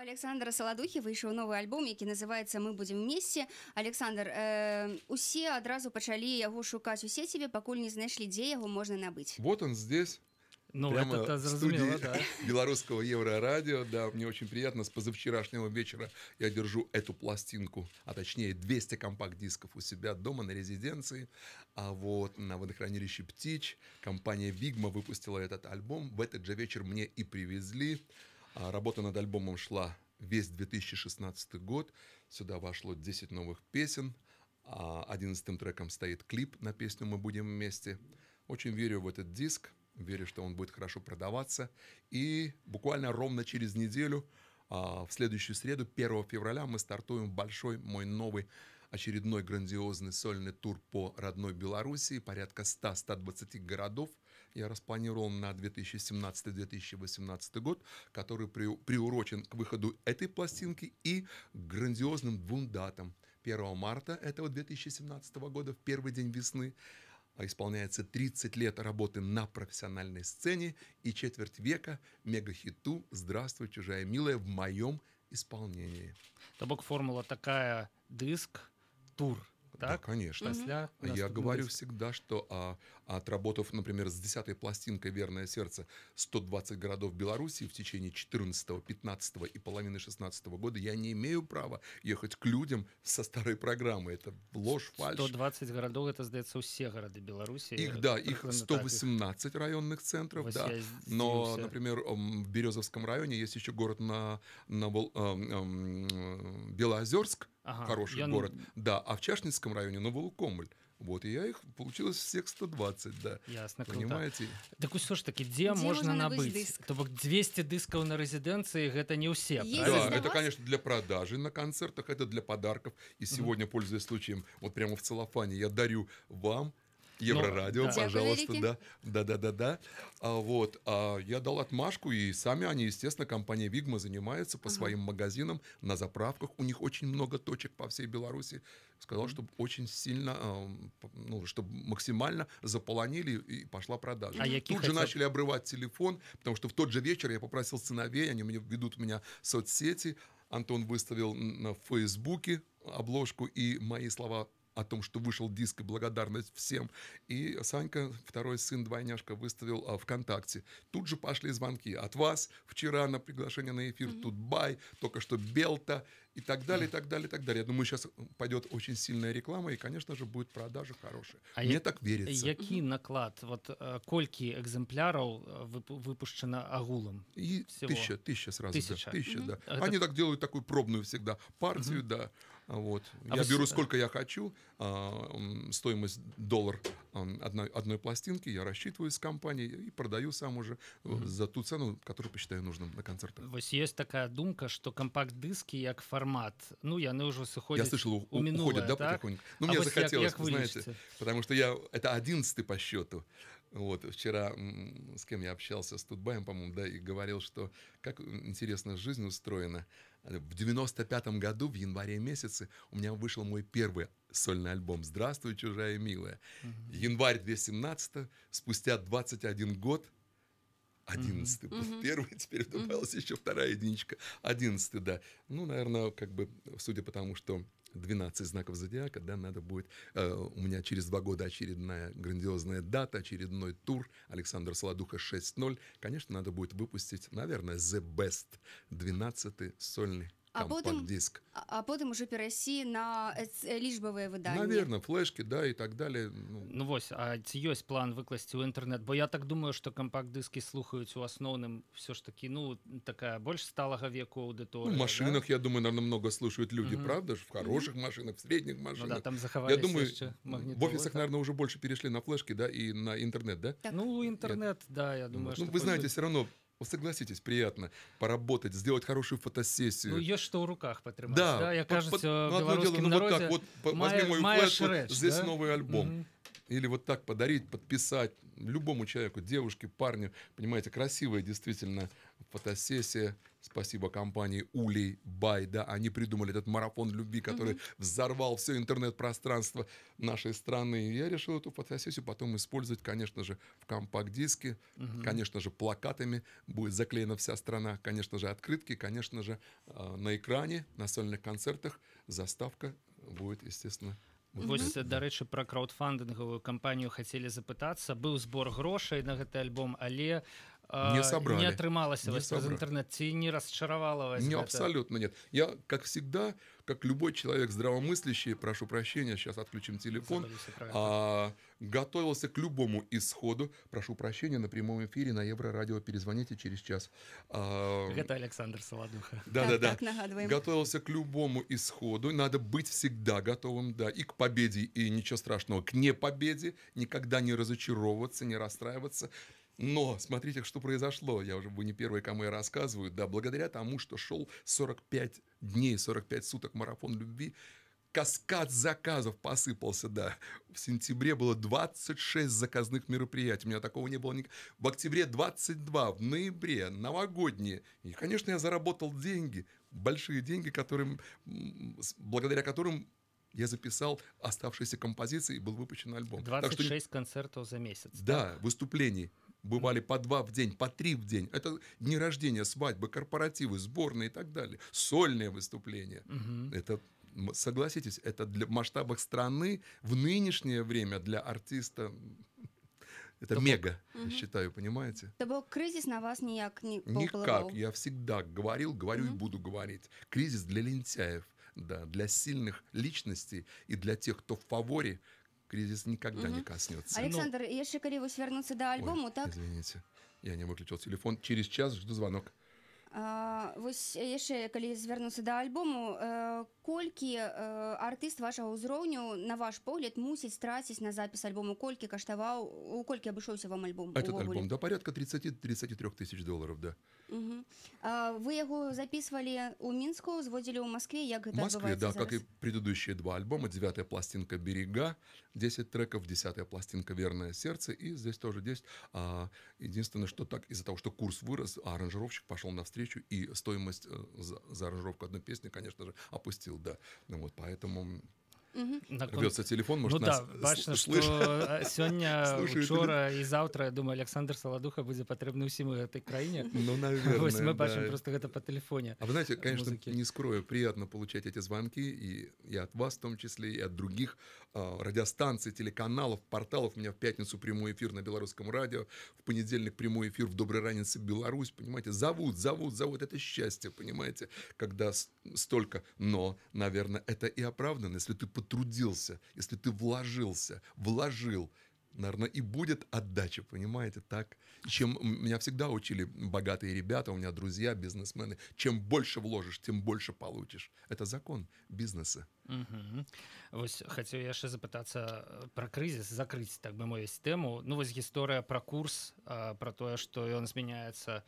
Александра Саладухи выйшаў новы альбом які называецца мы будзем вместе Александр э, усе адразу пачалі яго шукаць у сеціве пакуль не знайшлі дзе яго можна набыць вот он здесь Ну, Прямо это, это разумело, да. белорусского еврорадио. Да, мне очень приятно. С позавчерашнего вечера я держу эту пластинку, а точнее 200 компакт-дисков у себя дома на резиденции. А вот на водохранилище «Птич» компания «Вигма» выпустила этот альбом. В этот же вечер мне и привезли. А работа над альбомом шла весь 2016 год. Сюда вошло 10 новых песен. А одиннадцатым треком стоит клип на песню «Мы будем вместе». Очень верю в этот диск, верю, что он будет хорошо продаваться. И буквально ровно через неделю, а, в следующую среду, 1 февраля, мы стартуем большой мой новый очередной грандиозный сольный тур по родной Белоруссии, порядка 100-120 городов – я распланировал на 2017-2018 год, который при, приурочен к выходу этой пластинки и грандиозным двум датам. 1 марта этого 2017 года, в первый день весны, а исполняется 30 лет работы на профессиональной сцене и четверть века мегахиту «Здравствуй, чужая милая» в моем исполнении. Табак формула такая, диск, тур – так? Да, конечно. угу. Я говорю всегда, что а, отработав, например, с 10 пластинкой «Верное сердце» 120 городов Беларуси в течение 14 15 и половины 16 года, я не имею права ехать к людям со старой программы. Это ложь, фальшь. 120 городов, это, сдается, все города Беларуси. Их, да, их 118 их... районных центров, Вось да. Но, например, в Березовском районе есть еще город на, на э, э, Белоозерск, ага, хороший я... город. Да, а в Чашнинском районе Новолукомль. Вот, и я их получилось всех 120, да. Ясно, Понимаете? круто. Так усё ж таки, где, где можна набыць? Дыск? То бок 200 дисков на резиденции, это не у ўсе. Да, это, конечно, для продажи на концертах, это для подарков. И сегодня, mm пользуясь случаем, вот прямо в целлофане я дарю вам ну, Еврорадио, да. пожалуйста, да, да, да, да, да. А, вот, а, я дал отмашку, и сами они, естественно, компания Вигма занимается по ага. своим магазинам на заправках. У них очень много точек по всей Беларуси. Сказал, чтобы очень сильно, а, ну, чтобы максимально заполонили и пошла продажа. А Тут же хотят... начали обрывать телефон, потому что в тот же вечер я попросил сыновей, они мне ведут меня в соцсети. Антон выставил на Фейсбуке обложку и мои слова о том, что вышел диск и благодарность всем. И Санька, второй сын, двойняшка, выставил а, ВКонтакте. Тут же пошли звонки от вас вчера на приглашение на эфир, mm-hmm. тут Бай, только что Белта и так далее, и так далее, и так далее. Я думаю, сейчас пойдет очень сильная реклама, и, конечно же, будет продажа хорошая А Мне я, так верится. який наклад? Вот э, кольки экземпляров э, выпущено агулом? И всего? тысяча, тысяча сразу. Тысяча. Да, тысяча mm-hmm. да. А это... Они так делают такую пробную всегда партию, mm-hmm. да. Вот. А я вы... беру сколько я хочу, э, стоимость доллар одной, одной пластинки, я рассчитываю с компанией и продаю сам уже mm-hmm. за ту цену, которую посчитаю нужным на концертах. Вось есть такая думка, что компакт-диски як формат. Ну, я яны уже сыходзяць. Я слышал, у, у уходят, да, так? потихоньку. Ну, а мне захотелось, як, як знаете, потому что я это одиннадцатый по счету. Вот, вчера с кем я общался, с Тутбаем, по-моему, да, и говорил, что как интересно жизнь устроена. Э, в 95-м году, в январе месяце, у меня вышел мой первый сольный альбом «Здравствуй, чужая милая». Угу. Январь 2017, спустя 21 год, 11 угу. был угу. первый, теперь добавилась угу. еще вторая единичка, 11 да. Ну, наверное, как бы, судя по тому, что 12 знаков зодиака, да, надо будет, э, у меня через два года очередная грандиозная дата, очередной тур, Александр Солодуха 6.0, конечно, надо будет выпустить, наверное, The Best, 12 сольный а потом, диск. А, а потым уже перейти на э, э, лічбавыя выданні наверное флешки да і так далее ну, ну вось а ці ёсць план выкласці ў інтэрнэт бо я так думаю что компакт-диски слухаюць у асноўным все ж таки ну такая больш сталага веку аўдыторы ну, машинах да? я думаю наверное много слушают люди угу. правда ж в хороших угу. машинах в средних машинах ну, да, там захавали я думаю в офисах наверное уже больше перешли на флешки да и на интернет да так. ну интернет я... да я думаю ну, вы знаете все равно ну, согласитесь, приятно поработать, сделать хорошую фотосессию. Ну, ёсць что в руках падтрымаць. Да, да? Я, кажется, ну, одно дело, ну, вот как. вот, возьми мою флешку, вот, здесь да? новый альбом. Угу. Или вот так подарить, подписать любому человеку, девушке, парню. Понимаете, красивая действительно фотосессия. Спасибо компании Улей Бай, да, они придумали этот марафон любви, который mm-hmm. взорвал все интернет-пространство нашей страны. И я решил эту фотосессию потом использовать, конечно же, в компакт-диске, mm-hmm. конечно же, плакатами будет заклеена вся страна, конечно же, открытки, конечно же, а, на экране, на сольных концертах заставка будет, естественно, Вось mm -hmm. дарэчы пра краўдфандынгавую кампанію хацелі запытацца быў збор грошай на гэты альбом але не сабралі не из интернета и не расчаравала вас не абсолютно нет я как всегда как любой человек здравомыслящий прошу прощения сейчас отключим телефон а, готовился к любому исходу прошу прощения на прямом эфире на еврорадио перезвоните через час а, это александр солодуха да да да готовился к любому исходу надо быть всегда готовым да и к победе и ничего страшного к непобеде никогда не разочаровываться не расстраиваться но смотрите, что произошло. Я уже вы не первый, кому я рассказываю. Да, благодаря тому, что шел 45 дней, 45 суток марафон любви, каскад заказов посыпался, да. В сентябре было 26 заказных мероприятий, у меня такого не было. Никак... В октябре 22, в ноябре, новогодние. И, конечно, я заработал деньги, большие деньги, которым, благодаря которым я записал оставшиеся композиции и был выпущен альбом. 26 так что... концертов за месяц. Да, да? выступлений бывали по два в день, по три в день. Это дни рождения, свадьбы, корпоративы, сборные и так далее. Сольные выступления. Угу. Это согласитесь, это для в масштабах страны в нынешнее время для артиста это Только... мега, угу. я считаю, понимаете? Это был кризис на вас никак не Никак, я всегда говорил, говорю угу. и буду говорить. Кризис для лентяев, да, для сильных личностей и для тех, кто в фаворе, кризис никогда угу. не коснется. Александр, Но... если криво свернуться до альбому. Ой, так? Извините, я не выключил телефон. Через час жду звонок. А, вось яшчэ калі звярнуцца да альбому э, колькі э, артыст вашага ўзроўню на ваш погляд мусіць страціць на запіс альбому колькі каштаваў у колькі абышоўся вам альбом этот альбом да порядка 30 33 тысяч долларов да угу. а, вы яго записывали у мінску зводзілі ў Москве як гэта Москве, да, как и предыдущие два альбома девятая пластинка берега 10 треков десятая пластинка верное сердце и здесь тоже 10 а, единственное что так из-за того что курс вырос а аранжировщик пошел навстречу встречу, и стоимость э, за, за аранжировку одной песни, конечно же, опустил, да. Ну, вот, поэтому Угу. Рвется телефон, может, ну, нас да, бачно, что сегодня, вчера и завтра, я думаю, Александр Саладуха будет потрібен усім в этой стране. Ну, наверное, Ось мы да. бачим просто это по телефоне. А вы знаете, э, конечно, музыки. не скрою, приятно получать эти звонки, и, и от вас в том числе, и от других Э, радиостанций, телеканалов, порталов. У меня в пятницу прямой эфир на белорусском радио, в понедельник прямой эфир в Доброй Ранице Беларусь, понимаете, зовут, зовут, зовут. Это счастье, понимаете, когда столько. Но, наверное, это и оправдано, если ты потрудился, если ты вложился, вложил, наверное, и будет отдача, понимаете, так? Чем меня всегда учили богатые ребята, у меня друзья, бизнесмены, чем больше вложишь, тем больше получишь. Это закон бизнеса. Угу. Вось я яшчэ запытацца э, про кризис закрыть так бы мою сістэму ну вот история про курс а, про то что он изменяется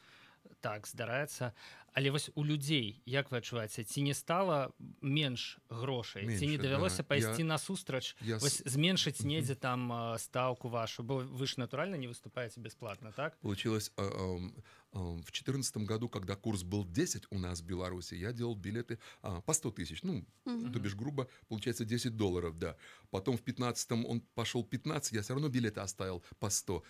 так здараецца але вось у людзей як вы адчуваеце ці не стала менш грошай ці не давялося да. пайсці я... насустрач я... зменшыць недзе там а, стаўку вашу бо вы ж натуральна не выступаете бесплатно так получилось э, э, э, в четырнадцатом году когда курс был 10 у нас в беларуси я делал билеты а, по 100 тысяч ну то бишь грубо получается 10 долларов да потом в 15 он пошел 15 я все равно билеты оставил по 100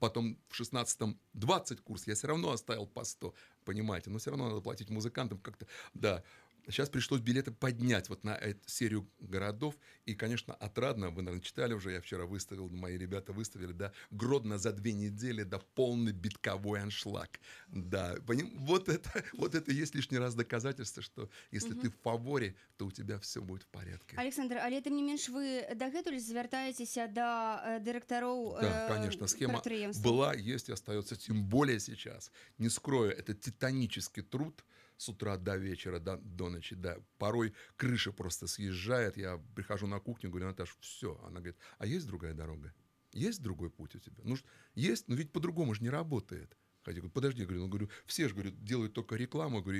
потом в 16 20 курс я все равно оставил по 100 понимаете, но все равно надо платить музыкантам как-то, да, Сейчас пришлось билеты поднять вот на эту серию городов. И, конечно, отрадно, вы, наверное, читали уже, я вчера выставил, мои ребята выставили, да, Гродно за две недели, да, полный битковой аншлаг. Да, поним? Вот это, вот это есть лишний раз доказательство, что если угу. ты в фаворе, то у тебя все будет в порядке. Александр, а летом не меньше вы а, до дагэтуль звяртаецеся да директоров Да, э, конечно, схема была, есть и остается, тем более сейчас. Не скрою, это титанический труд, с утра до вечера, до, до ночи, да. Порой крыша просто съезжает, я прихожу на кухню, говорю, Наташа, все. Она говорит, а есть другая дорога? Есть другой путь у тебя? Ну, есть, но ведь по-другому же не работает. Хотя, говорю, подожди, говорю, ну, говорю, все же, говорю, делают только рекламу, говорю,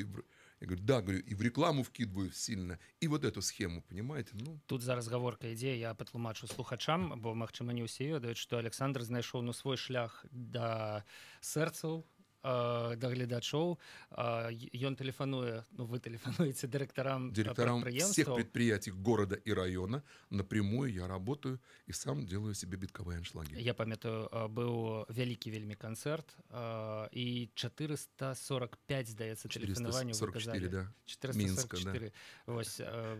я говорю, да, говорю, и в рекламу вкидываю сильно, и вот эту схему, понимаете? Ну тут за гаворка ідзе я патлумачу слухачам бо магчыма они ўсе что александр нашел ну свой шлях до сэрцаў Э, шоу, гледачоў э, ён тэлефануе ну вы тэлефануеце директорам э, директорам всех предприятий города и района напрямую я работаю и сам делаю себе бітковые аншлаги я памятаю быў вялікі вельмі концерт і 445 здаецца тэлефанаванню да. 444 Минска, да.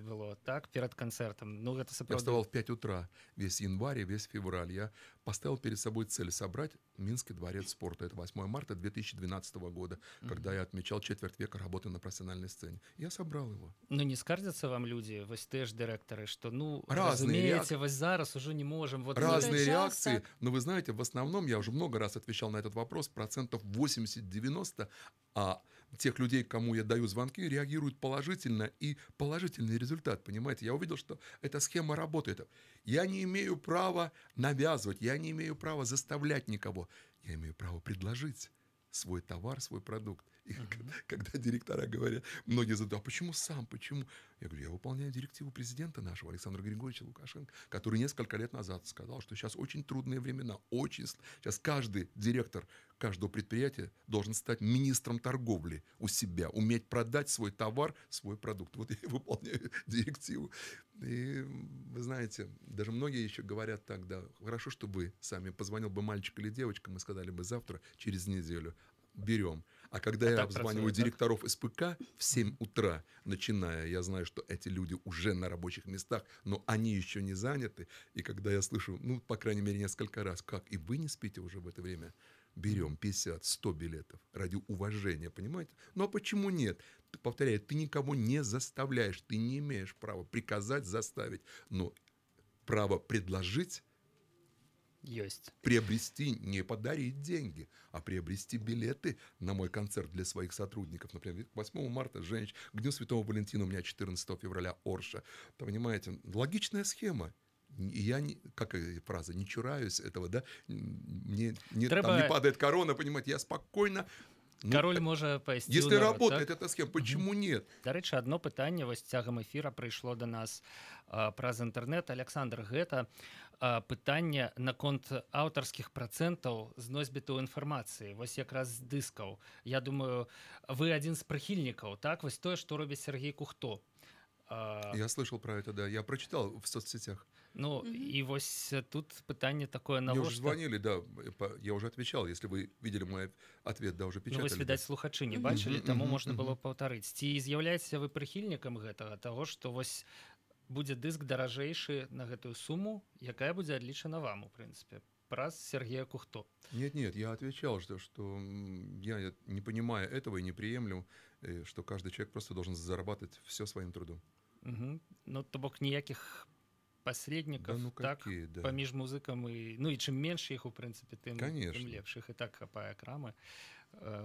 было так перад канцэртам Ну гэта сапраўды... вставал 5 утра весь январь весь февраль я поставил перед собой цель собрать Минский дворец спорта. Это 8 марта 2012 года, mm когда я отмечал четверть века работы на профессиональной сцене. Я собрал его. Но ну, не скардятся вам люди, вось теж директоры, что, ну, Разные реакции. реак... зараз уже не можем. Вот Разные реакции, так. но вы знаете, в основном, я уже много раз отвечал на этот вопрос, процентов 80-90, а тех людей, кому я даю звонки, реагируют положительно, и положительный результат, понимаете? Я увидел, что эта схема работает. Я не имею права навязывать, я не имею права заставлять никого, я имею право предложить свой товар, свой продукт. И uh-huh. когда, когда директора говорят, многие задают, а почему сам, почему? Я говорю, я выполняю директиву президента нашего Александра Григорьевича Лукашенко, который несколько лет назад сказал, что сейчас очень трудные времена, очень... Сейчас каждый директор каждого предприятия должен стать министром торговли у себя, уметь продать свой товар, свой продукт. Вот я выполняю директиву. И вы знаете, даже многие еще говорят тогда, хорошо, что вы сами позвонил бы мальчик или девочка, мы сказали бы завтра, через неделю, берем. А когда а я обзваниваю працует, директоров так? СПК в 7 утра, начиная, я знаю, что эти люди уже на рабочих местах, но они еще не заняты. И когда я слышу, ну, по крайней мере, несколько раз, как и вы не спите уже в это время, берем 50, 100 билетов ради уважения, понимаете? Ну а почему нет? Повторяю, ты никого не заставляешь, ты не имеешь права приказать, заставить, но право предложить есть. Приобрести, не подарить деньги, а приобрести билеты на мой концерт для своих сотрудников. Например, 8 марта женщин, к Дню Святого Валентина у меня 14 февраля Орша. понимаете, логичная схема. Я, не, как фраза, не чураюсь этого, да? Мне не, Треба... там не падает корона, понимаете, я спокойно. Ну, Король може пояснити. Если працює ця схема, чому угу. ні? До речі, одно питання ось тягом ефіра прийшло до нас а, праз інтернет. Олександр Гета пытанне наконт аўтарскіх працэнтаў з носьбіту інфармацыі вось якраз з дыскаў Я думаю вы адзін з прыхільнікаў так вось тое што робіць Сергій кухто а... я слышал про это да я прочитал в соцсетях Ну mm -hmm. і вось тут пытанне такое на навошта... звонили да я уже отвечал если вы видели мой ответ да уже печат ну, відаць слухачы не бачылі mm -hmm. таму можна было паўтарыць ці з'яўляецеся вы прыхільнікам гэтага того что вось будзе дыск даражэйшы на гэтую сумму якая будзе адлічана вам у прынцыпе праз Сергея Кухто. Нет, нет, я отвечал, что, что я не понимаю этого и не приемлю, э, что каждый человек просто должен зарабатывать все своим трудом. Угу. Ну, то бок ніякіх посредников да, ну, какие, так да. паміж музыкам і ну и чем меньше их, у принципе, тым, Конечно. тым и і так хапае крамы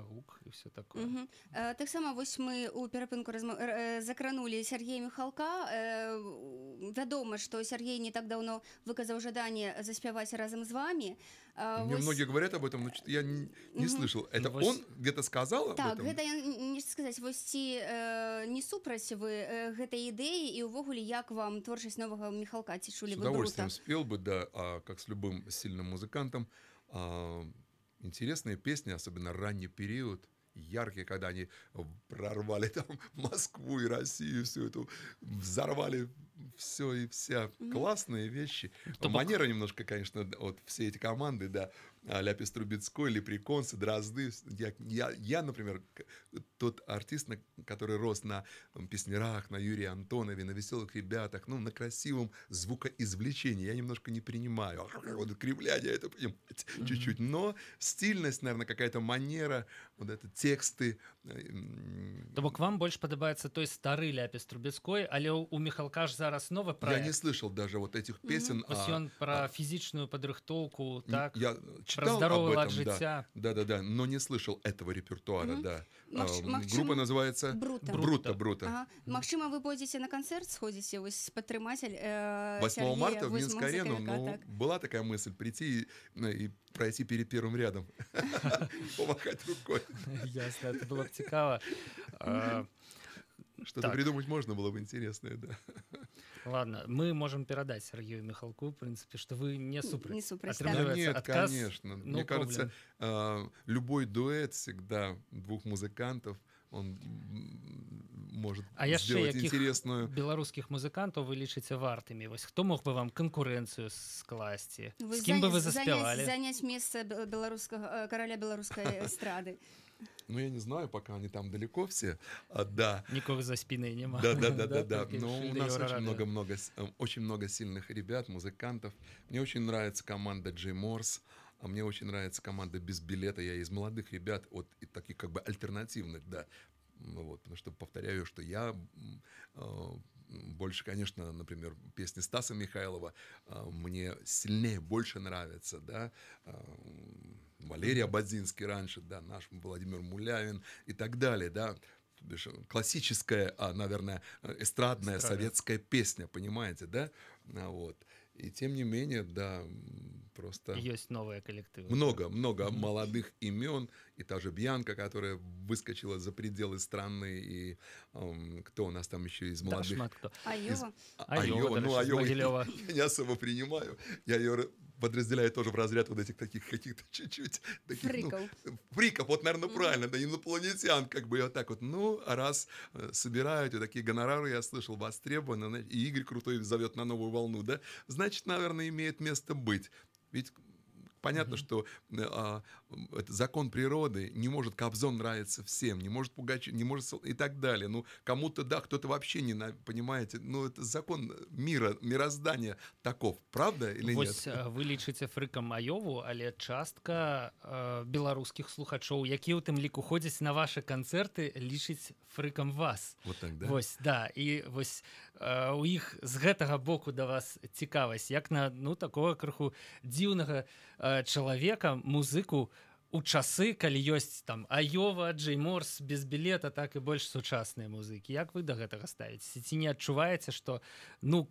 гук э, і все такое uh -huh. Э, таксама вось мы у перапынку разм... Э, закранули Сергея михалка вядома что Сергей не так давно выказаў жаданне заспяваць разам з вами мне вось... многие говорят об этом значит, я не, не слышал uh ну, -huh. это вось... он где-то сказал так, не сказать восьці не супраць вы гэтай ідэі і увогуле як вам творчасць новага михалка ці чулі удовольствием спел бы да а, как с любым сильным музыкантом а, интересные песни, особенно ранний период, яркие, когда они прорвали там Москву и Россию, всю эту, взорвали все и вся. Классные вещи. Кто Манера немножко, конечно, вот все эти команды, да, Ляпис Трубецкой, Лепреконцы, Дрозды. Я, я, я, например, тот артист, который рос на песнерах, на Юрии Антонове, на веселых ребятах, ну, на красивом звукоизвлечении. Я немножко не принимаю. Вот кривляние это понимаете, mm-hmm. чуть-чуть. Но стильность, наверное, какая-то манера, вот это тексты. Э, То к вам больше подобается той старый Ляпис Трубецкой, але у Михалка зараз новый проект. Я не слышал даже вот этих песен. Mm-hmm. А, Ось ён про а, физичную подрыхтовку, так? Я читал здоровый об этом, Да, да, да, да, но не слышал этого репертуара, mm да. Макш... А, Максим... называется Брута. Брута, Брута. Ага. Максима, вы будете на концерт сходите, вы подтриматель. Э, 8 Сергея, марта в минск арену, ну, так. была такая мысль прийти и, э, и пройти перед первым рядом, помахать рукой. Ясно, это было бы цікаво. А, что-то придумать можно было бы интересное, да. Ладно, мы можем передать Сергею Михалку, в принципе, что вы не супер. Не супер. Да нет, отказ, конечно. Мне кажется, а, любой дуэт всегда двух музыкантов он может а сделать я интересную... Белорусских музыкантов вы лічыце вартымі вось хто мог бы вам конкуренцию скласці вы з кім бы вы заспявалі Занять место беларускага э, караля беларускай эстрады ну, я не знаю, пока они там далеко все. А, да. Никого за спиной нема. Да, да, да, да, да. Но ну, у нас очень много, много, эм, очень много сильных ребят, музыкантов. Мне очень нравится команда Джей Морс. А мне очень нравится команда без билета. Я из молодых ребят, вот и таких как бы альтернативных, да. Ну вот, потому что повторяю, что я э, больше, конечно, например, песни Стаса Михайлова а, мне сильнее, больше нравятся, да, а, Валерий Абадзинский раньше, да, наш Владимир Мулявин и так далее, да, классическая, а, наверное, эстрадная Эстрада. советская песня, понимаете, да, а, вот. И тем не менее, да, просто... Есть новые коллективы. Много, много молодых имен, и та же Бьянка, которая выскочила за пределы страны, и эм, кто у нас там еще из молодых? Да, кто. Айова. Из... Айова, а, Айова. ну Айова я, я не особо принимаю. Я ее подразделяю тоже в разряд вот этих таких каких-то чуть-чуть... Таких, фриков. Ну, фриков, вот, наверное, mm-hmm. правильно, да, инопланетян, как бы, и вот так вот, ну, а раз э, собирают, и такие гонорары, я слышал, востребованы, и Игорь Крутой зовет на новую волну, да, значит, наверное, имеет место быть. Ведь Понятно, что а, это закон природы не может Кобзон нравиться всем, не может Пугачев, не может и так далее. Ну, кому-то да, кто-то вообще не на, понимаете. Но ну, это закон мира, мироздания таков. Правда или Вось, нет? Вы лечите фриком Айову, але частка э, белорусских слухачов, какие у тем лику ходят на ваши концерты, лечить фриком вас. Вот так, да? Вось, да. И вось, у іх з гэтага боку да вас цікавасць як на ну такого крыху дзіўнага чалавека музыку у часы калі ёсць там Аёва джей морс без білета так і больш сучасныя музыкі як вы да гэтага ставіце ці не адчуваеце што ну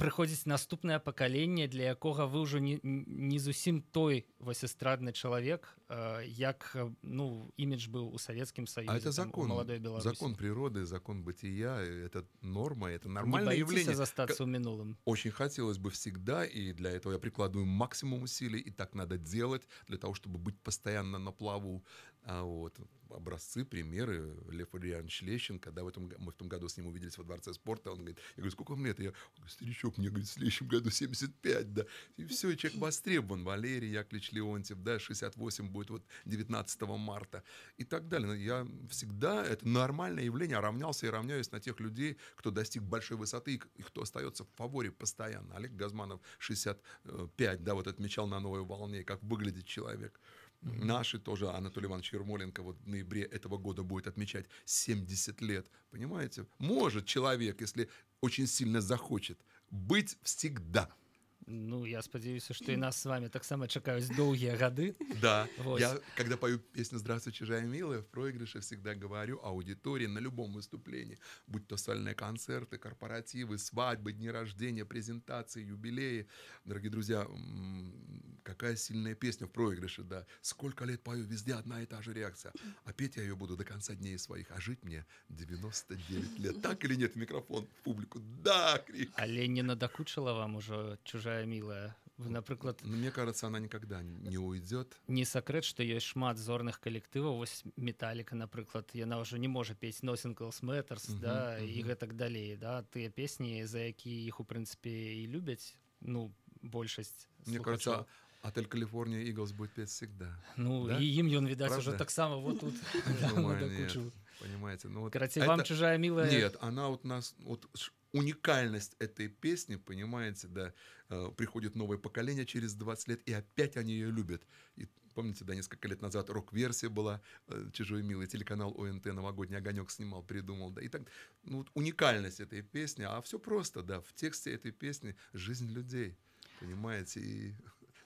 прыходзіць наступнае пакаленне для якога вы ўжо не, не зусім той вось эстрадны чалавек Э, як э, ну імідж быў у савецкім саюзе это закон молодой беларус закон природы закон бытия э, это норма это нормальное явление застаться в минулым очень хотелось бы всегда и для этого я прикладываю максимум усилий и так надо делать для того чтобы быть постоянно на плаву а вот образцы, примеры. Лев Валерьянович Лещенко, да, в этом, мы в том году с ним увиделись во Дворце спорта, он говорит, я говорю, сколько вам лет? Я говорю, старичок, мне, говорит, в следующем году 75, да. И все, человек востребован. Валерий Яковлевич Леонтьев, да, 68 будет празднуют вот 19 марта и так далее. Я всегда, это нормальное явление, равнялся и равняюсь на тех людей, кто достиг большой высоты и кто остается в фаворе постоянно. Олег Газманов 65, да, вот отмечал на новой волне, как выглядит человек. Наши тоже, Анатолий Иванович Ермоленко вот в ноябре этого года будет отмечать 70 лет. Понимаете? Может человек, если очень сильно захочет, быть всегда – ну я спадзяюся што і нас с вами таксама чакаюць доўгія гады Да вот. я когда пою песню здравствуй чужая милая в проигрыше всегда говорю аудитории на любом выступлении будь то сольные концерты корпоративы свадьбы дни рождения презентации юбилеи дорогие друзья какая сильная песня в проигрыше да сколько лет пою везде одна и та же реакция Опять а я ее буду до конца дней своих а жить мне 99 лет так или нет микрофон в публику да крик але не надакучыла вам уже чужая такая милая напрыклад мне кажется она никогда не уйдет не сакрэт что ёсць шмат зорных калектываў вось металіка напрыклад яна ўжо не можа пець носінглс мэтрс да і гэтак далей да тыя песні за якія іх у прынцыпе і любяць ну большасць мне кажется отель калифорния иглс будет петь всегда ну да? и им он видать Правда? уже так само вот тут так понимаете ну вот вам чужая милая нет она вот нас вот уникальность этой песни, понимаете, да, э, приходит новое поколение через 20 лет, и опять они ее любят. И помните, да, несколько лет назад рок-версия была э, «Чужой милый», телеканал ОНТ «Новогодний огонек» снимал, придумал, да, и так, ну, вот уникальность этой песни, а все просто, да, в тексте этой песни жизнь людей, понимаете, и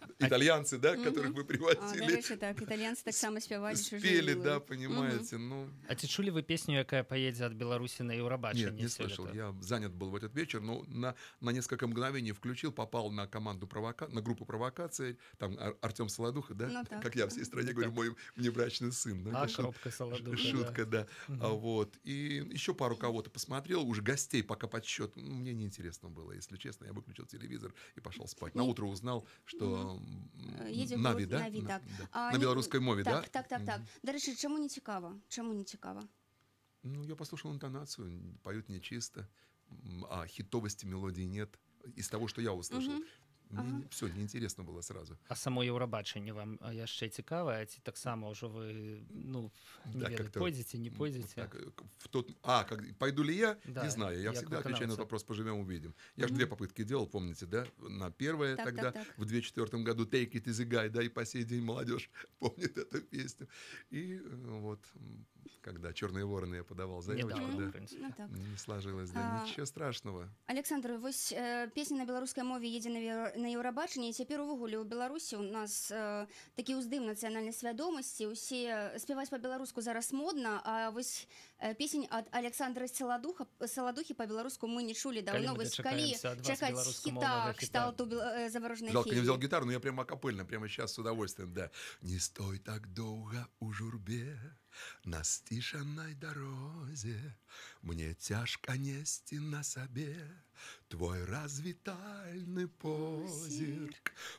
итальянцы, да, которых вы а, привозили. так, італьянці так само співали, що Спели, да, понимаете, ну... А ці чули ви песню, яка поедет от Беларуси на Євробачення? Нет, не слышал, я занят был в этот вечер, но на, на несколько мгновений включил, попал на команду провока... на группу провокации, там Артем Солодуха, ну да, как я всей стране ну говорю, мой внебрачный сын. А, коробка Солодуха, Шутка, да. А вот, и еще пару кого-то посмотрел, уже гостей пока подсчет, ну, мне неинтересно было, если честно, я выключил телевизор и пошел спать. На утро узнал, что Є Наві, да? Наві, так. На, да. на а білоруській мові, так? Да? Так, так, так. До речі, чому не цікаво? Чому не цікаво? Ну, я послушал интонацию, поют нечисто, а хитовости мелодии нет. Из того, что я услышал. Угу. Ага. все, неінтересно було сразу. А само Євробачення вам яшчэ цікавае ці само ўжо вы ну да, пойдете, не пойдете. так, э, а как пойду ли я да, не знаю я, всегда отвечаю на этот вопрос поживем увидим я же две попытки делал помните да на первое так, тогда так, так. в 2004 году take it Easy, guy да и по сей день молодежь помнит эту песню и э, вот когда черные вороны я подавал заявочку Недавно, да, ну, не сложилось да а, ничего страшного Александр вось э, песня на белорусской мове едзе на на Євробаченні. Цяпер увогуле у Беларусі у нас э, такі уздым нацыянальнай свядомасці. Усе спяваць па-беларуску зараз модна, а вось песень ад Александра Саладуха саладухі па-беларуску мы не чулі давно калі вось калі чакаць хіта кшталту э, заварожнай Жалко, не гитару, но ну, я прямо акапельно, прямо сейчас с удовольствием, да. Не стой так долго у журбе, на стишанной дорозе Мне тяжко нести на себе Твой развитальный пол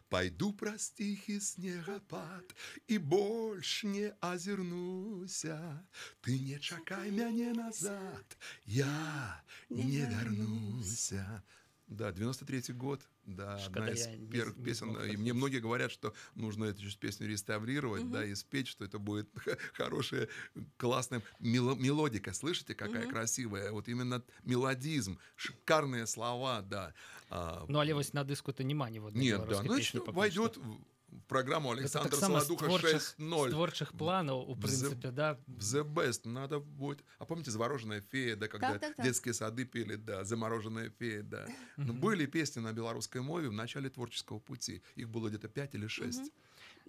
Пойду про стихи снегопад и больше не озернуся. Ты не чакай меня назад, я не вернуся. Да, 93-й год, да, одна из пер- не, песен. Не э, и мне многие говорят, что нужно эту песню реставрировать, угу. да, и спеть, что это будет хорошая, классная мел- мелодика. Слышите, какая угу. красивая? Вот именно мелодизм, шикарные слова, да. А, ну, а левость на диску-то не манивает. Нет, да, значит, ну войдет что программу Александра Солодуха 6.0. творчих планов, в принципе, the, да. The best. Надо будет... А помните «Завороженная фея», да, когда так, так, так. детские сады пели, да, «Замороженная фея», да. Но были песни на белорусской мове в начале творческого пути. Их было где-то 5 или 6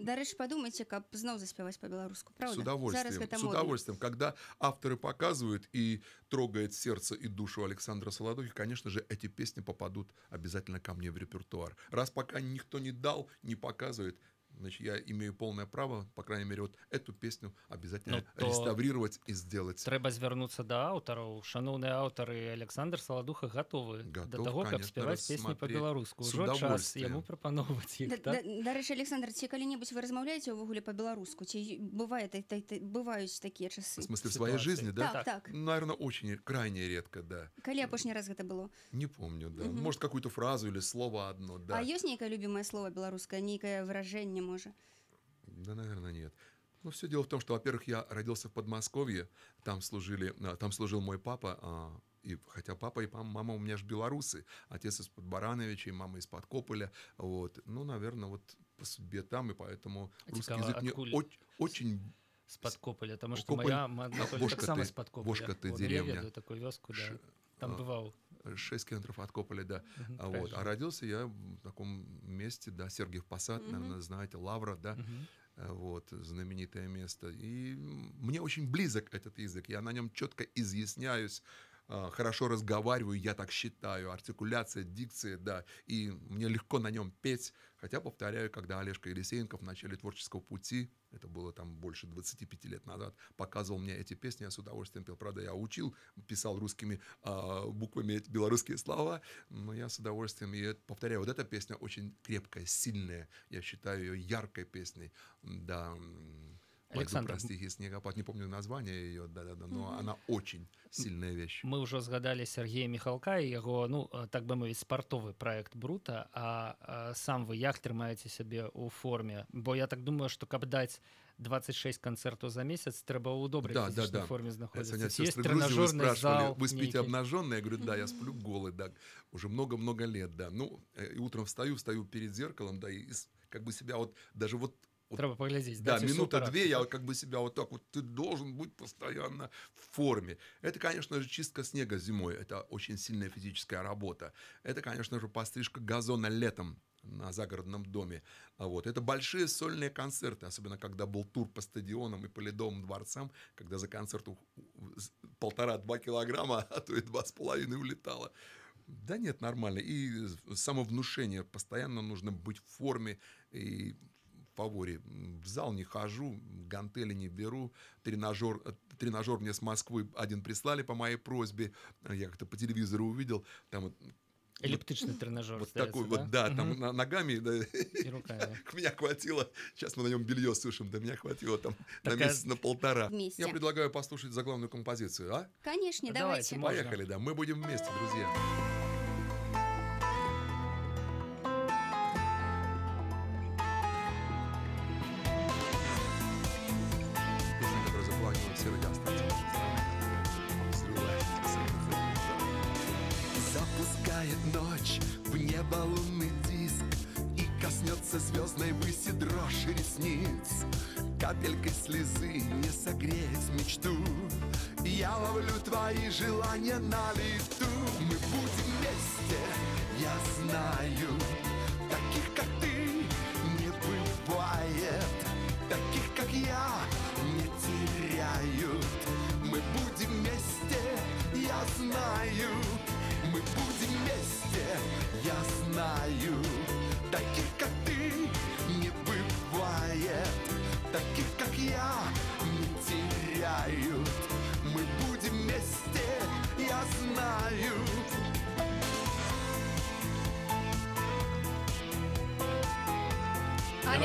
дарэчы падумайце каб зноў заспяваць по-беларуску с удовольствием с удовольствием когда авторы показывают и трогает сердце и душу Александра Солодухи конечно же эти песни попадут обязательно ко мне в репертуар раз пока никто не дал не показывает значит, я имею полное право, по крайней мере, вот эту песню обязательно ну, реставрировать и сделать. Треба звернуться до автора, Шановні авторы, Александр Солодуха готовы. Готов, до того, як співати пісні по-білоруську. Уже час йому пропонувати їх. Да, так? Да, до речі, Олександр, чи коли-небудь ви розмовляєте ввогулі по-білоруську? Чи буває, та, та, бувають такі часи? В смысле, в своей жизни, да? Так, так. Наверное, очень, крайне редко, да. Коли опошний раз это было? Не помню, да. Угу. Может, какую-то фразу или слово одно, да. А есть некое любимое слово белорусское, некое выражение, мужем уже? Да, наверное, нет. Ну, все дело в том, что, во-первых, я родился в Подмосковье, там служили, а, там служил мой папа, а, и, хотя папа и мама у меня же белорусы, отец из-под Барановичей, мама из-под Кополя, вот, ну, наверное, вот по судьбе там, и поэтому а русский типа, а язык откуль... мне очень, очень с подкополя, потому что Кополь... моя мама а, бошка так сама с подкополя. Бошка ты ну, деревня. Я веду такую вёску, да. Там а, бывал. 6 километров от Кополя, да. Угу, а, вот. а родился я в таком месте, да, Сергиев Посад, угу. наверное, знаете, Лавра, да. Угу вот, знаменитое место. И мне очень близок этот язык, я на нем четко изъясняюсь, а, хорошо разговариваю, я так считаю, артикуляция, дикция, да, и мне легко на нем петь, хотя, повторяю, когда Олежка Елисеенко в начале творческого пути, это было там больше 25 лет назад, показывал мне эти песни, я с удовольствием пел, правда, я учил, писал русскими э, буквами эти белорусские слова, но я с удовольствием, и повторяю, вот эта песня очень крепкая, сильная, я считаю ее яркой песней, да, Александр. Пойду, прости, и снегопад, не помню название ее, да-да-да, но mm она очень сильная вещь. Мы уже згадали Сергея Михалка и его, ну, э, так би мовити, спортовый проект Брута, а, а сам вы як тримаєте себе у форме, Бо я так думаю, що каб дать 26 концертов за месяц, треба у доброй да, да, да. форме находиться. Меня Есть тренажерный вы зал. Вы спите некий. обнаженные? Я говорю, да, я сплю голый, да, уже много-много лет, да. Ну, э, и утром встаю, встаю перед зеркалом, да, и как бы себя вот даже вот Треба поглядеть. Да, минута две я как бы себя вот так вот, ты должен быть постоянно в форме. Это, конечно же, чистка снега зимой, это очень сильная физическая работа. Это, конечно же, пострижка газона летом на загородном доме. А вот. Это большие сольные концерты, особенно когда был тур по стадионам и по ледовым дворцам, когда за концерт полтора-два килограмма, а то и два с половиной улетало. Да нет, нормально. И самовнушение. Постоянно нужно быть в форме и фаворе. В зал не хожу, гантели не беру, тренажер, э, тренажер мне с Москвы один прислали по моей просьбе, я как-то по телевизору увидел, там Эллиптичный вот, тренажер. Вот такой да? вот, да, там на, ногами. Да, и руками. меня хватило. Сейчас мы на нем белье сушим, да меня хватило там так, на месяц, на полтора. Вместе. Я предлагаю послушать заглавную композицию, а? Конечно, давайте. давайте. Поехали, да. Мы будем вместе, друзья. желание на лицо.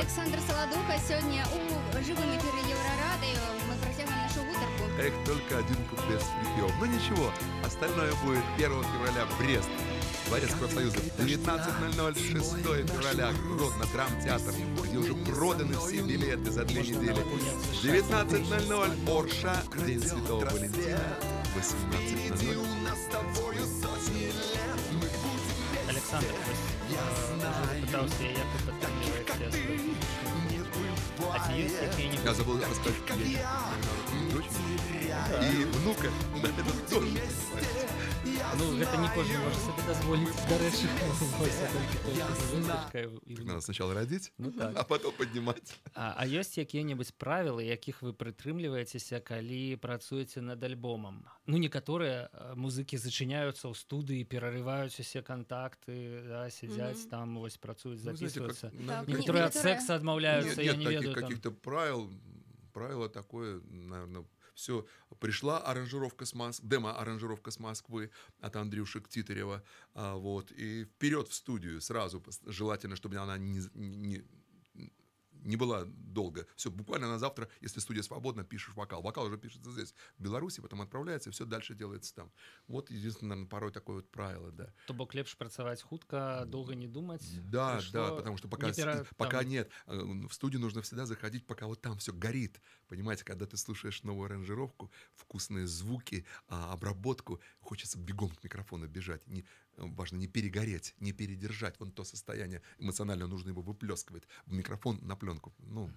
Олександр Солодуха. Сьогодні у живому ефірі Єврорадіо ми протягуємо нашу гутарку. Как только один куплет припел. Ну ничего, остальное будет 1 февраля Брест. Дворец профсоюза. 19.00, 6 февраля. Грод на драмтеатр, где уже проданы все билеты за две недели. 19.00, Орша, День Святого Валентина. 18.00. Александр, я э, пытался, я пытался есть, если я Я забыл рассказать. Я, и внука. Да, это тоже. Ну гэта нікожы можа сабе дазволіць дарэчы сначала радзіць ну, так. а потом поднимать а, а ёсць якія-небудзь правілы якіх вы прытрымліваецеся калі працуеце над альбомам ну некаторыя э, музыкі зачыняюцца ў студыі перарываюць усе контакты да, сядзяць mm -hmm. там вось працуюць записываться ну, так, некоторые некоторые... секса адмаўляются каких-то правил правило такое наверное по все, пришла аранжировка с Москвы демо-аранжировка с Москвы от Андрюшек Титарева, а, вот, и вперед в студию сразу, желательно, чтобы она не, не не была долго. Все, буквально на завтра, если студия свободна, пишешь вокал. Вокал уже пишется здесь, в Беларуси, потом отправляется, все дальше делается там. Вот единственное, наверное, порой такое вот правило, да. То бок лепш працаваць хутка, долго не думать. Да, пришло, да, потому что пока, не пера, пока там... нет, э, в студию нужно всегда заходить, пока вот там все горит. Понимаете, когда ты слушаешь новую аранжировку, вкусные звуки, а, обработку, хочется бегом к микрофону бежать. важно не перегореть, не передержать вон то состояние эмоционально нужно его выплескивать в микрофон на пленку. Ну, угу.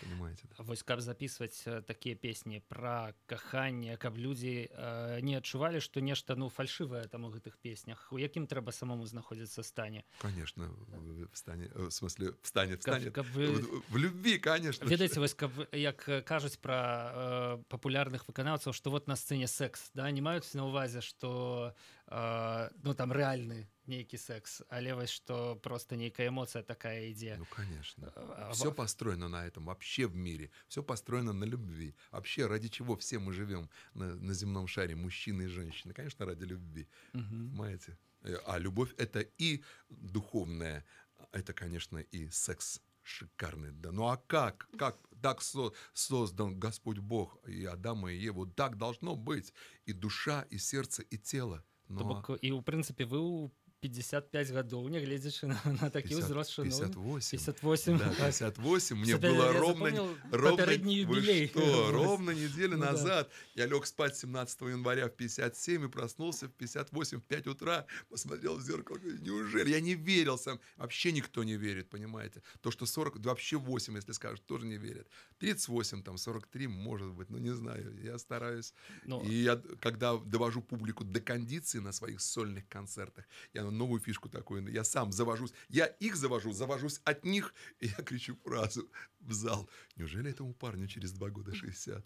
понимаете. Да. Вось как записывать э, такие песни про кахание, как люди э, не отчували, что нечто ну, фальшивое там в этих песнях. У каким треба самому находится стане? Конечно, в стане, э, в смысле, в стане, в стане. Каб, каб... В, в любви, конечно. Ведайте, вось, каб, як э, кажуть про э, популярных выканавцев, что вот на сцене секс, да, не маются на увазе, что Э, ну, там реальный некий секс, а левость, что просто некая эмоция, такая идея. Ну, конечно. Э, все построено на этом вообще в мире. Все построено на любви. Вообще, ради чего все мы живем на, на земном шаре, мужчины и женщины? Конечно, ради любви. Угу. Понимаете? Э, а любовь — это и духовная, это, конечно, и секс шикарный. Да, ну а как? Как так со создан Господь Бог и Адама и Еву? Так должно быть. И душа, и сердце, и тело. Но... Ну То бок, а і ў прынцыпе вы 55 гадоў не гледзячы на, на такі ўзрост 58 58 да, 58 мне было ровно ровно юбилей что, ровно неделю ну, назад да. я лег спать 17 января в 57 и проснулся в 58 в 5 утра посмотрел в зеркало неужели я не верил сам вообще никто не верит понимаете то что 40 да вообще 8 если скажут тоже не верят 38 там 43 может быть ну не знаю я стараюсь Но... Ну, и я когда довожу публику до кондиции на своих сольных концертах я новую фишку такую. Я сам завожусь, я их завожу, завожусь от них, и я кричу фразу в зал. Неужели этому парню через два года 60?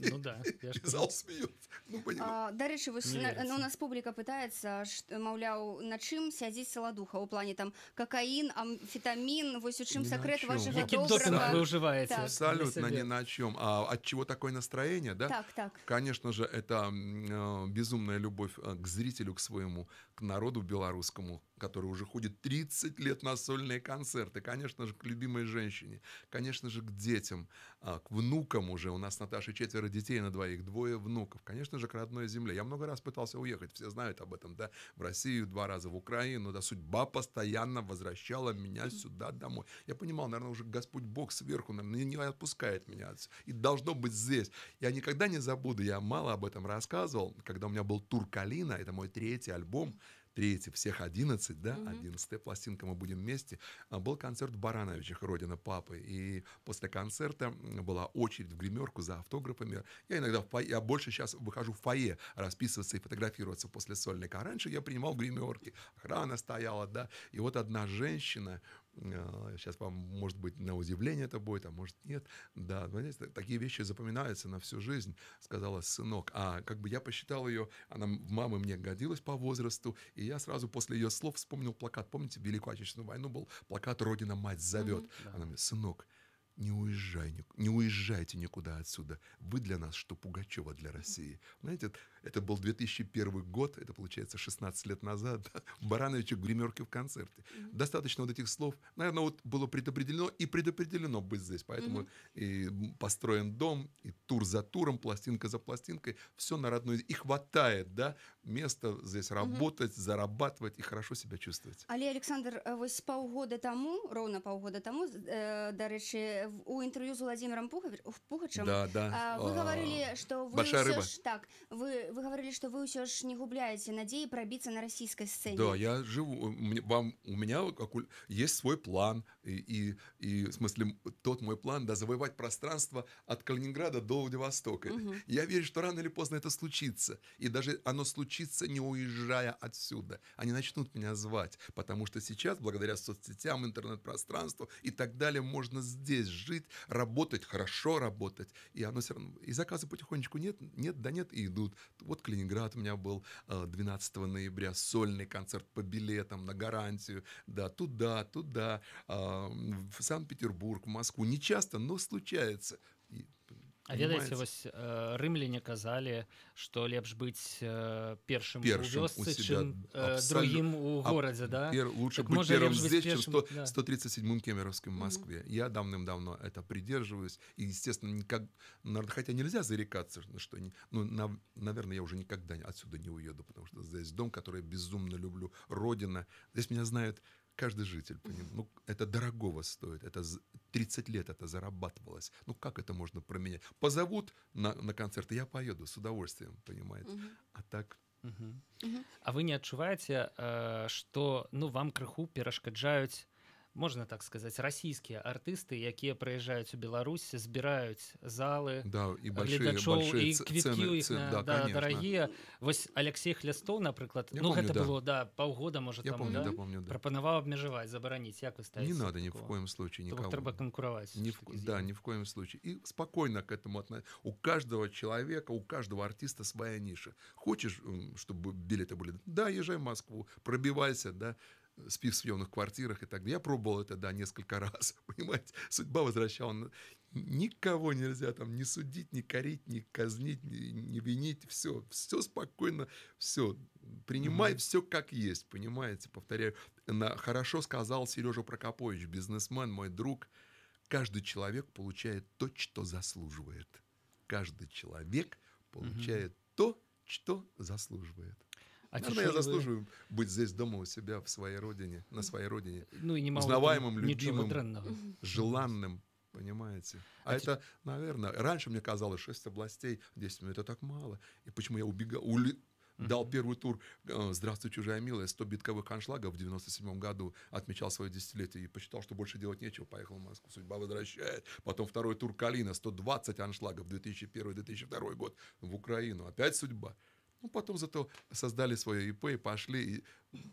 Ну да, я ж зал смеется. Ну, а, да, на, ну, у нас публіка пытаецца маўляў на чым сядзіць саладуха у плане там какаін амфетамін вось у чым Ни секрет на вашего Яким доброго дозом вы на чем. А от чего такое настроение, да? Так, так. Конечно же, это э, безумная любовь э, к зрителю, к своему, к народу белорусскому, который уже ходит 30 лет на сольные концерты, конечно же, к любимой женщине, конечно же, к детям, а, к внукам уже. У нас Наташа четверо детей на двоих, двое внуков, конечно же, к родной земле. Я много раз пытался уехать, все знают об этом, да, в Россию два раза, в Украину, да, судьба постоянно возвращала меня сюда домой. Я понимал, наверное, уже Господь Бог сверху, наверное, не отпускает меня отсюда. И должно быть здесь. Я никогда не забуду, я мало об этом рассказывал, когда у меня был тур Калина, это мой третий альбом, третий, всех одиннадцать, да, одиннадцатая пластинка «Мы будем вместе», а, был концерт Барановичах «Родина папы». И после концерта была очередь в гримерку за автографами. Я иногда, в фойе, я больше сейчас выхожу в фойе расписываться и фотографироваться после сольника. А раньше я принимал гримерки гримерке, охрана стояла, да. И вот одна женщина, а, сейчас вам, может быть, на удивление это будет, а может нет. Да, но такие вещи запоминаются на всю жизнь, сказала сынок. А как бы я посчитал ее, она в мамы мне годилась по возрасту, и я сразу после ее слов вспомнил плакат. Помните, в Великую Отечественную войну был плакат «Родина мать зовет». Mm-hmm. Она мне, сынок, не, уезжай, не уезжайте никуда отсюда. Вы для нас, что Пугачева для России. Знаете, это был 2001 год, это получается 16 лет назад. Да? Барановича гримерки в концерте. Mm-hmm. Достаточно вот этих слов. Наверное, вот было предопределено и предопределено быть здесь. Поэтому mm-hmm. и построен дом, и тур за туром, пластинка за пластинкой. Все на родной. И хватает, да, места здесь работать, mm-hmm. зарабатывать и хорошо себя чувствовать. Али Александр, э, вось паўгода таму, роўна паўгода тому, э, дарэчы, у интервью с Владимиром Пухачем, да, да. А, вы а, что вы большая рыба. ж, так, вы, вы говорили, что вы все ж не губляете надеи пробиться на российской сцене. Да, я живу, э, вам, у меня есть свой план, и, и, и в смысле тот мой план, да, завоевать пространство от Калининграда до Владивостока. Угу. Я верю, что рано или поздно это случится, и даже оно случится, не уезжая отсюда. Они начнут меня звать, потому что сейчас, благодаря соцсетям, интернет-пространству и так далее, можно здесь жить, работать, хорошо работать, и оно все равно, и заказы потихонечку нет, нет, да нет, и идут. Вот Калининград у меня был 12 э, ноября, сольный концерт по билетам на гарантию, да, туда, туда, а, в Санкт-Петербург, в Москву. Не часто, но случается. И а ведаеце вось э, рымляне казалі што лепш быць э, першым вёсцы чым э, у горадзе да пер, лучше так, быть первым здесь быть чем 100, да. 137 кемеровском Москве mm -hmm. я давным-давно это придерживаюсь и естественно никак хотя нельзя зарекаться что не ну на, наверное я уже никогда отсюда не уеду потому что здесь дом который я безумно люблю родина здесь меня знают Каждый житель, ну, это дорогого стоит, это 30 лет это зарабатывалось. Ну, как это можно променять? Позовут на, на концерт, я поеду с удовольствием, понимаете? Угу. А так... Угу. А вы не адчуваеце, э, что, ну вам крыху перашкаджаюць можна так сказаць расійскія артысты якія прыязджаюць у Беларусь збіраюць залы да, і гледачоў і квіткі да, да, дарагія вось Алексей хлястоў напрыклад я ну помню, гэта да. было да паўгода можа я помню, да? Да, помню, да. прапанаваў абмежаваць забараніць як вы не надо ни в коем случае не трэба конкураваць ни в, да ни в коем случае и спокойно к этому относиться у каждого человека у каждого артиста своя ниша хочешь чтобы билеты были да езжай в Москву пробивайся да спи в съемных квартирах и так далее. Я пробовал это, да, несколько раз, понимаете, судьба возвращала. Никого нельзя там не судить, не корить, не казнить, не, не винить, все, все спокойно, все, принимай mm-hmm. все как есть, понимаете, повторяю. На, хорошо сказал Сережа Прокопович, бизнесмен, мой друг, каждый человек получает то, что заслуживает. Каждый человек получает mm-hmm. то, что заслуживает. А Наверное, ну, я заслуживаю вы... быть здесь дома у себя, в своей родине, на своей родине. Ну и немало Узнаваемым, любимым, желанным, понимаете? А, а это, те... наверное, раньше мне казалось, 6 областей, 10 минут, это так мало. И почему я убегал, ули... Uh-huh. Дал первый тур э, «Здравствуй, чужая милая» 100 битковых аншлагов в 97 году. Отмечал свое десятилетие и посчитал, что больше делать нечего. Поехал в Москву, судьба возвращает. Потом второй тур «Калина» 120 аншлагов 2001-2002 год в Украину. Опять судьба. Ну, потом зато создали свое ИП и пошли, и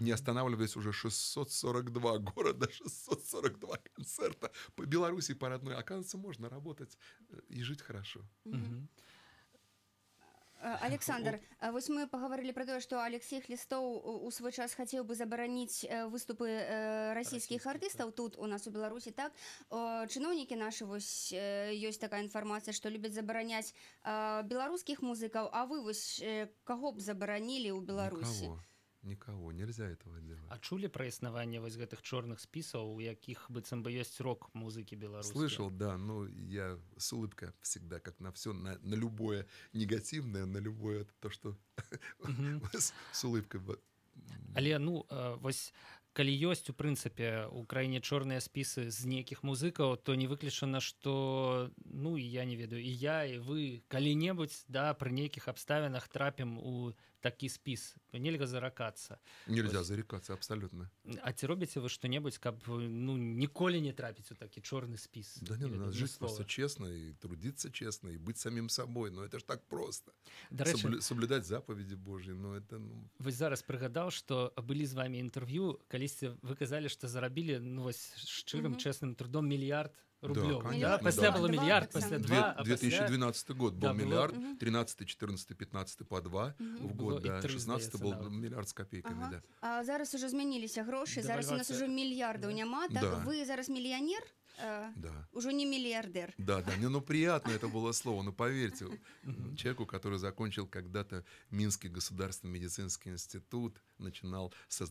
не останавливаясь уже 642 города, 642 концерта по Беларуси, по родной. Оказывается, можно работать э, и жить хорошо. Угу. Э, александр вось э, мы паговорылі пра тое што алексейх лістоў у свой час хацеў бы забараніць э, выступы расійскіх артыстаў тут у нас у беларусі так чыноўнікі наши вось ёсць такая інфармацыя што любяць забараняць беларускіх музыкаў а вы вось каго б забаранілі ў беларусі на никого нельзя этого делать А чули про існаванне вось гэтых чорных спісаў у якіх быццам бы есть рок музыки беларус слышал да ну я с улыбкой всегда как на все на, на любое негативное на любое то что с улыбкой але ну э, вось калі ёсць у прынцыпе у краіне чорныя спісы з нейкіх музыкаў то не выключана что, ну і я не ведаю і я і вы калі-небудзь да пры нейкіх абставінах трапім у такі спіс нельга ну, заракацца нельзя зарекацца абсалютна А ці робіце вы что-небудзь каб ну ніколі не трапіць у такі чорны спіс да, не, не, не, ну, просто честно і трудзіцца честно і быць самим сабой но ну, это ж так просто соблюдаць запаведі Божі но это ну... вы зараз прыгадаў что былі з вами інтэрв'ю калісьці выказалі что зарабілі ну вось шчырым mm -hmm. чесным трудом мільярд на рублевый. Да, конечно, да? Після да. було мільярд, після два, а 2012 год был да, миллиард, 13, 14, 15 по 2 в год, да, 16 был да. мільярд з копійками, ага. да. А зараз уже изменились змінилися а гроші, зараз у нас уже миллиарды у нема, так? Да. Вы зараз миллионер. Э, да. Уже не миллиардер. Да, да. Не, ну приятно это было слово, но поверьте, человеку, который закончил когда-то Минский государственный медицинский институт, начинал со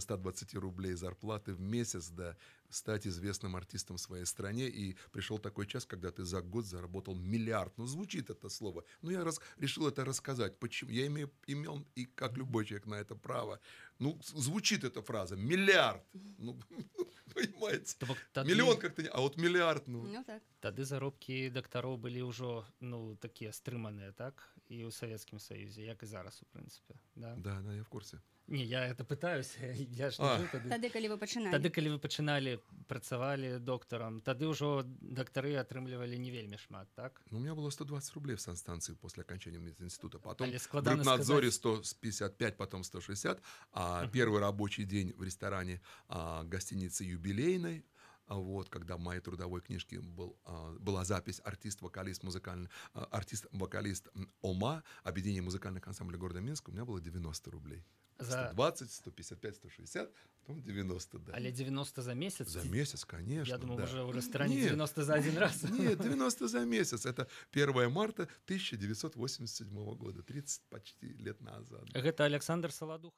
120 рублей зарплаты в месяц, да, стать известным артистом в своей стране. И пришел такой час, когда ты за год заработал миллиард. Ну, звучит это слово. Но ну, я раз, решил это рассказать. Почему? Я имею, имел, и как любой человек, на это право. Ну, звучит эта фраза. Миллиард. Ну, понимаете. Миллион как-то А вот миллиард, ну. Ну, так. Тады заробки дактароў былі ўжо ну такие стриманные, так и у савецкім саюзе як и зараз в принципе, да? да да я в курсе не я это пытаюсь я ж не тады тады калі вы пачыналі тады калі вы пачыналі працавалі доктарам тады ўжо дактары атрымлівалі не вельмі шмат так ну, у меня было 120 рублей в санстанции после окончания мединститута потом на надзоре 155 потом 160 а uh -huh. первый рабочий день в ресторане а, гостиницы юбилейной а вот, когда в моей трудовой книжке был, а, была запись артист-вокалист музыкальный, а, артист-вокалист ОМА, объединение музыкальных ансамблей города Минска, у меня было 90 рублей. За... 120, 155, 160, потом 90, да. Аля 90 за месяц? За месяц, конечно, Я думал, да. уже в ресторане нет, 90 за один раз. Нет, 90 за месяц. Это 1 марта 1987 года, 30 почти лет назад. Это Александр Солодуха.